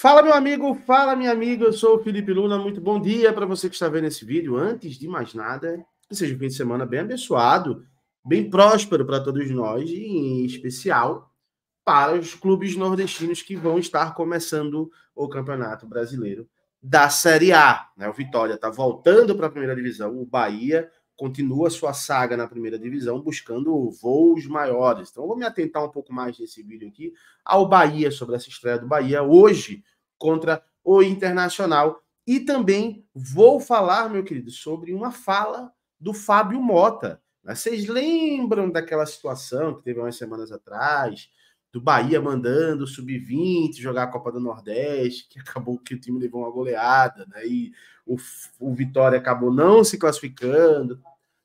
Fala, meu amigo, fala, minha amiga. Eu sou o Felipe Luna. Muito bom dia para você que está vendo esse vídeo. Antes de mais nada, que seja um fim de semana bem abençoado, bem próspero para todos nós, e em especial para os clubes nordestinos que vão estar começando o Campeonato Brasileiro da Série A. Né? O Vitória está voltando para a primeira divisão, o Bahia continua sua saga na primeira divisão, buscando voos maiores. Então, vou me atentar um pouco mais nesse vídeo aqui ao Bahia, sobre essa estreia do Bahia hoje contra o Internacional. E também vou falar, meu querido, sobre uma fala do Fábio Mota. Né? Vocês lembram daquela situação que teve umas semanas atrás, do Bahia mandando sub-20 jogar a Copa do Nordeste, que acabou que o time levou uma goleada, né? E o, o Vitória acabou não se classificando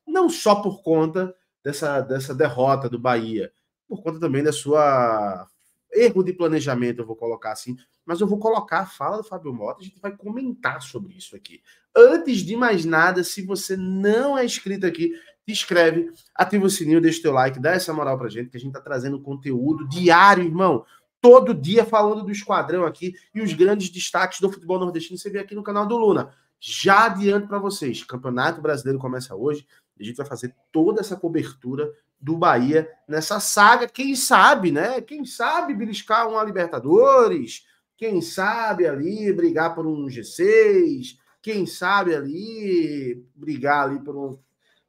não só por conta dessa, dessa derrota do Bahia, por conta também da sua erro de planejamento, eu vou colocar assim, mas eu vou colocar a fala do Fábio Mota, a gente vai comentar sobre isso aqui. Antes de mais nada, se você não é inscrito aqui, se inscreve, ativa o sininho, deixa o teu like, dá essa moral pra gente, que a gente tá trazendo conteúdo diário, irmão. Todo dia falando do esquadrão aqui e os grandes destaques do futebol nordestino, você vê aqui no canal do Luna. Já adianto para vocês, Campeonato Brasileiro começa hoje, a gente vai fazer toda essa cobertura do Bahia nessa saga. Quem sabe, né? Quem sabe beliscar uma Libertadores? Quem sabe ali brigar por um G6? Quem sabe ali brigar ali por um,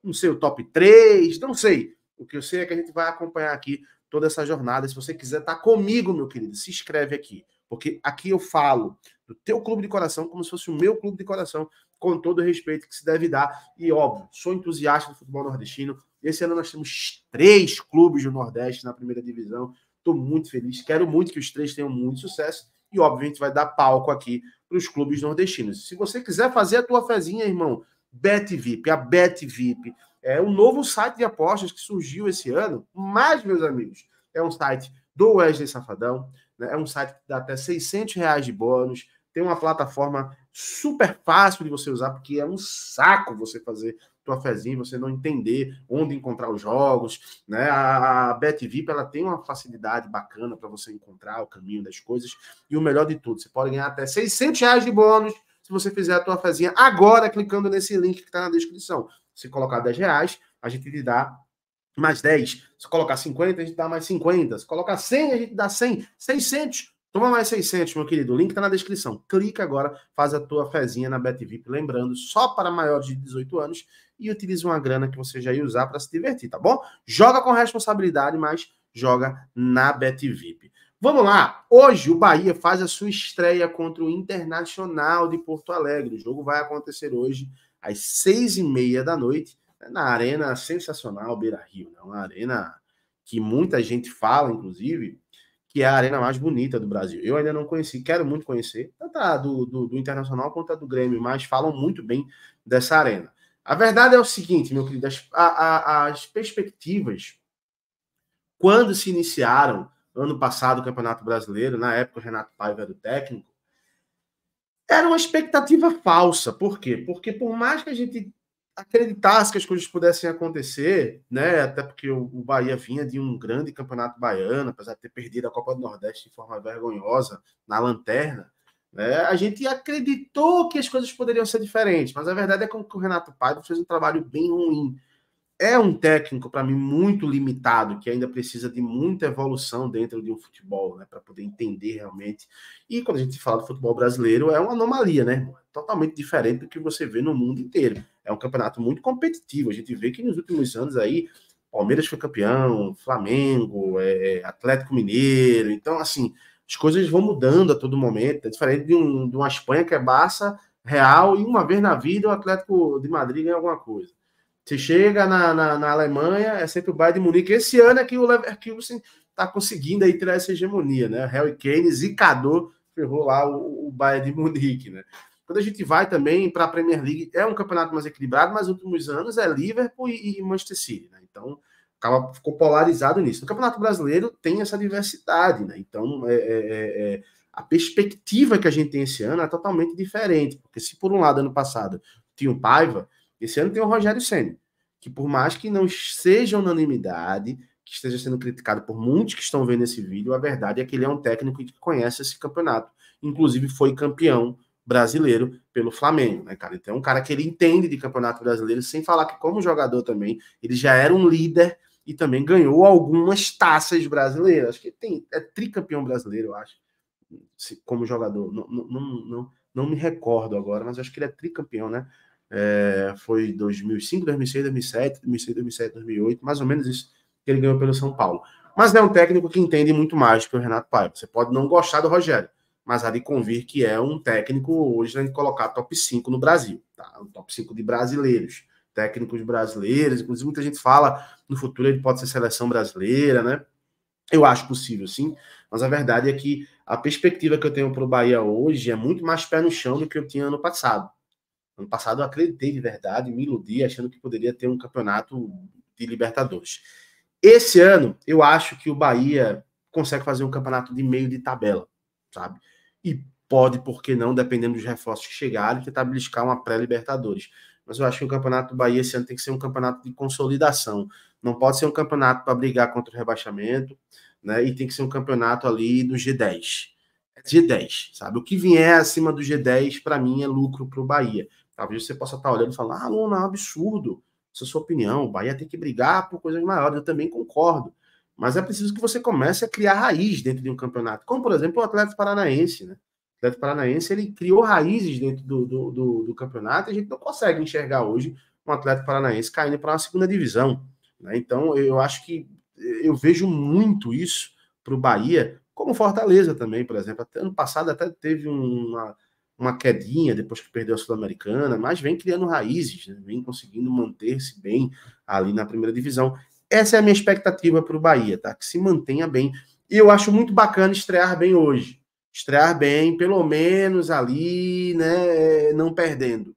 não sei, o top 3? Não sei. O que eu sei é que a gente vai acompanhar aqui toda essa jornada. Se você quiser estar tá comigo, meu querido, se inscreve aqui. Porque aqui eu falo do teu clube de coração como se fosse o meu clube de coração com todo o respeito que se deve dar. E, óbvio, sou entusiasta do futebol nordestino. Esse ano nós temos três clubes do Nordeste na primeira divisão. Estou muito feliz. Quero muito que os três tenham muito sucesso. E, óbvio a gente vai dar palco aqui para os clubes nordestinos. Se você quiser fazer a tua fezinha, irmão, BetVip, a BetVip. É um novo site de apostas que surgiu esse ano. Mas, meus amigos, é um site do Wesley Safadão. Né? É um site que dá até 600 reais de bônus. Tem uma plataforma super fácil de você usar, porque é um saco você fazer tua fezinha, você não entender onde encontrar os jogos, né? A, a BetVip ela tem uma facilidade bacana para você encontrar o caminho das coisas e o melhor de tudo, você pode ganhar até 600 reais de bônus se você fizer a tua fezinha agora clicando nesse link que está na descrição. Se colocar 10 reais, a gente lhe dá mais 10. Se colocar 50, a gente dá mais 50. Se colocar 100, a gente dá 100. 600 Toma mais 600, meu querido. O link está na descrição. Clica agora, faz a tua fezinha na BetVip. Lembrando, só para maiores de 18 anos e utilize uma grana que você já ia usar para se divertir, tá bom? Joga com responsabilidade, mas joga na BetVip. Vamos lá. Hoje o Bahia faz a sua estreia contra o Internacional de Porto Alegre. O jogo vai acontecer hoje às seis e meia da noite né, na arena sensacional Beira Rio, É uma arena que muita gente fala, inclusive que é a arena mais bonita do Brasil. Eu ainda não conheci, quero muito conhecer, tanto a do, do, do Internacional quanto a do Grêmio, mas falam muito bem dessa arena. A verdade é o seguinte, meu querido, as, a, a, as perspectivas, quando se iniciaram ano passado o Campeonato Brasileiro, na época o Renato Paiva era o técnico, era uma expectativa falsa. Por quê? Porque por mais que a gente acreditasse que as coisas pudessem acontecer, né? Até porque o, Bahia vinha de um grande campeonato baiano, apesar de ter perdido a Copa do Nordeste de forma vergonhosa na lanterna. É, a gente acreditou que as coisas poderiam ser diferentes, mas a verdade é que o Renato Paiva fez um trabalho bem ruim. É um técnico, para mim, muito limitado, que ainda precisa de muita evolução dentro de um futebol, né, para poder entender realmente. E quando a gente fala do futebol brasileiro, é uma anomalia, né? É totalmente diferente do que você vê no mundo inteiro. É um campeonato muito competitivo. A gente vê que nos últimos anos aí, Palmeiras foi campeão, Flamengo, é, é, Atlético Mineiro. Então, assim, as coisas vão mudando a todo momento. É diferente de, um, de uma Espanha que é Barça, Real, e uma vez na vida o Atlético de Madrid ganha alguma coisa. Você chega na, na, na, Alemanha, é sempre o Bayern de Munique. Esse ano é que o Leverkusen está conseguindo aí tirar essa hegemonia, né? Harry Kane, zicador, ferrou lá o, o Bayern de Munique, né? Quando a gente vai também para a Premier League, é um campeonato mais equilibrado, mas nos últimos anos é Liverpool e, e Manchester City, né? Então, acaba, ficou polarizado nisso. No Campeonato Brasileiro tem essa diversidade, né? Então, é, é, é, é, a perspectiva que a gente tem esse ano é totalmente diferente, porque se por um lado, ano passado, tinha o Paiva, esse ano tem o Rogério Senna, que por mais que não seja unanimidade, que esteja sendo criticado por muitos que estão vendo esse vídeo, a verdade é que ele é um técnico que conhece esse campeonato. Inclusive foi campeão brasileiro pelo Flamengo, né, cara? Então é um cara que ele entende de campeonato brasileiro, sem falar que, como jogador também, ele já era um líder e também ganhou algumas taças brasileiras. Acho que tem, é tricampeão brasileiro, eu acho, como jogador. Não, não, não, não me recordo agora, mas acho que ele é tricampeão, né? É, foi 2005, 2006, 2007, 2006, 2007, 2008, mais ou menos isso que ele ganhou pelo São Paulo. Mas é um técnico que entende muito mais que o Renato Paiva. Você pode não gostar do Rogério, mas há de convir que é um técnico hoje né, colocar top 5 no Brasil, tá? Um top 5 de brasileiros, técnicos brasileiros, inclusive muita gente fala no futuro ele pode ser seleção brasileira, né? Eu acho possível, sim, mas a verdade é que a perspectiva que eu tenho para o Bahia hoje é muito mais pé no chão do que eu tinha ano passado. Ano passado eu acreditei de verdade, me iludi achando que poderia ter um campeonato de Libertadores. Esse ano eu acho que o Bahia consegue fazer um campeonato de meio de tabela, sabe? e pode, por que não, dependendo dos reforços que chegarem, tentar beliscar uma pré-Libertadores. Mas eu acho que o Campeonato do Bahia esse ano tem que ser um campeonato de consolidação. Não pode ser um campeonato para brigar contra o rebaixamento, né? E tem que ser um campeonato ali do G10. É G10, sabe? O que vier acima do G10, para mim, é lucro para o Bahia. Talvez você possa estar tá olhando e falar, ah, Luna, é um absurdo. Essa é a sua opinião. O Bahia tem que brigar por coisas maiores. Eu também concordo. Mas é preciso que você comece a criar raiz dentro de um campeonato. Como, por exemplo, o Atlético Paranaense. Né? O Atlético Paranaense ele criou raízes dentro do, do, do, do campeonato e a gente não consegue enxergar hoje um Atlético Paranaense caindo para uma segunda divisão. Né? Então, eu acho que eu vejo muito isso para o Bahia, como Fortaleza também, por exemplo. Até ano passado até teve uma, uma quedinha depois que perdeu a Sul-Americana, mas vem criando raízes, né? vem conseguindo manter-se bem ali na primeira divisão essa é a minha expectativa para o Bahia, tá? Que se mantenha bem. E eu acho muito bacana estrear bem hoje. Estrear bem, pelo menos ali, né? Não perdendo.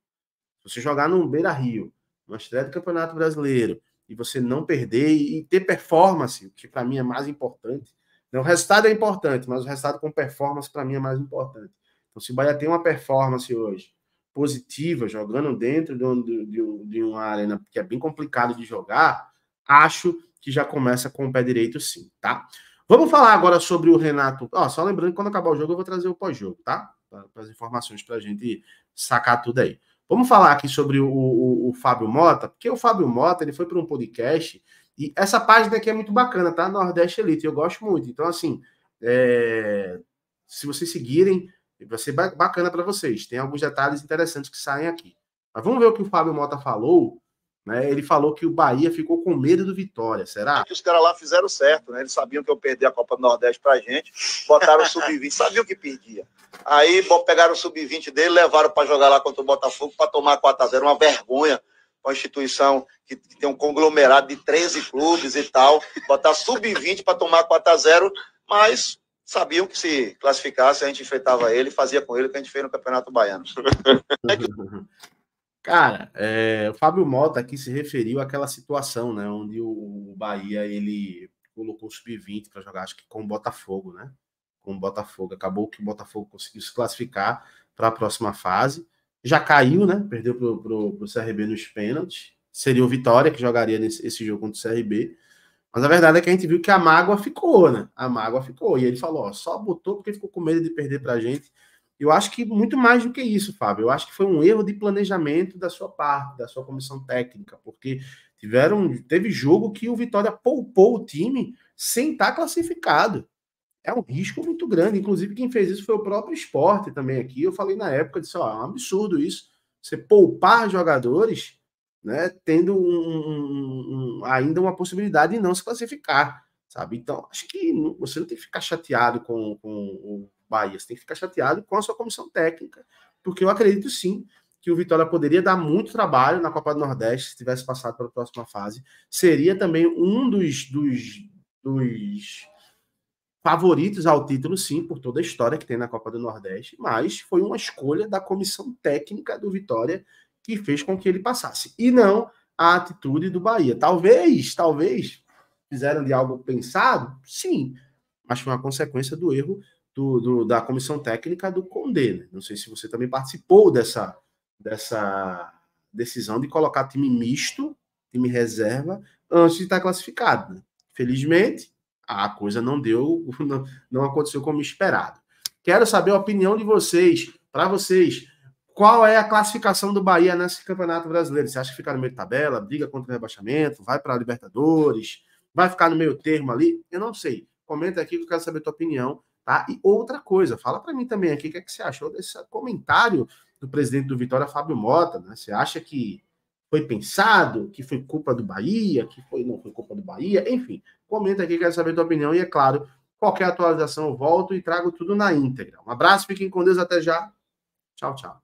Se você jogar no Beira Rio, uma estreia do Campeonato Brasileiro, e você não perder e ter performance, que para mim é mais importante. Né, o resultado é importante, mas o resultado com performance para mim é mais importante. Então, se o Bahia tem uma performance hoje positiva, jogando dentro de, um, de, de uma arena que é bem complicado de jogar, acho que já começa com o pé direito sim, tá? Vamos falar agora sobre o Renato. Ó, só lembrando que quando acabar o jogo eu vou trazer o pós-jogo, tá? Para as informações para a gente sacar tudo aí. Vamos falar aqui sobre o, o, o Fábio Mota, porque o Fábio Mota ele foi para um podcast e essa página aqui é muito bacana, tá? Nordeste Elite, eu gosto muito. Então, assim, é... se vocês seguirem, vai ser bacana para vocês. Tem alguns detalhes interessantes que saem aqui. Mas vamos ver o que o Fábio Mota falou né? Ele falou que o Bahia ficou com medo do Vitória, será? É que os caras lá fizeram certo, né? Eles sabiam que eu perdi a Copa do Nordeste pra gente, botaram o sub-20, sabiam que perdia. Aí bom, pegaram o sub-20 dele, levaram para jogar lá contra o Botafogo para tomar 4 a 0 uma vergonha uma instituição que, que, tem um conglomerado de 13 clubes e tal, botar sub-20 para tomar 4 a 0 mas sabiam que se classificasse, a gente enfrentava ele, fazia com ele o que a gente fez no Campeonato Baiano. Cara, é, o Fábio Mota aqui se referiu àquela situação, né? Onde o, Bahia ele colocou o sub-20 para jogar, acho que com o Botafogo, né? Com o Botafogo. Acabou que o Botafogo conseguiu se classificar para a próxima fase. Já caiu, né? Perdeu pro, pro, pro CRB nos pênaltis. Seria o Vitória que jogaria nesse, esse jogo contra o CRB. Mas a verdade é que a gente viu que a mágoa ficou, né? A mágoa ficou. E ele falou, ó, só botou porque ficou com medo de perder pra gente. Eu acho que muito mais do que isso, Fábio. Eu acho que foi um erro de planejamento da sua parte, da sua comissão técnica, porque tiveram, teve jogo que o Vitória poupou o time sem estar tá classificado. É um risco muito grande. Inclusive, quem fez isso foi o próprio esporte também aqui. Eu falei na época, disse, ó, é um absurdo isso. Você poupar jogadores, né, tendo um, um, ainda uma possibilidade de não se classificar, sabe? Então, acho que você não tem que ficar chateado com, com o Bahia. Você tem que ficar chateado com a sua comissão técnica, porque eu acredito sim que o Vitória poderia dar muito trabalho na Copa do Nordeste se tivesse passado para a próxima fase. Seria também um dos, dos, dos favoritos ao título, sim, por toda a história que tem na Copa do Nordeste, mas foi uma escolha da comissão técnica do Vitória que fez com que ele passasse. E não a atitude do Bahia. Talvez, talvez fizeram de algo pensado, sim, mas foi uma consequência do erro do, do, da comissão técnica do Conde. Né? Não sei se você também participou dessa, dessa decisão de colocar time misto, time reserva, antes de estar classificado. Né? Felizmente, a coisa não deu, não, não aconteceu como esperado. Quero saber a opinião de vocês, para vocês. Qual é a classificação do Bahia nesse Campeonato Brasileiro? Você acha que fica no meio de tabela, briga contra o rebaixamento, vai para a Libertadores, vai ficar no meio termo ali? Eu não sei. Comenta aqui que eu quero saber a tua opinião Tá? E outra coisa, fala para mim também aqui o que, é que você achou desse comentário do presidente do Vitória, Fábio Mota. Né? Você acha que foi pensado, que foi culpa do Bahia, que foi não foi culpa do Bahia, enfim. Comenta aqui, quero saber a tua opinião e, é claro, qualquer atualização eu volto e trago tudo na íntegra. Um abraço, fiquem com Deus, até já. Tchau, tchau.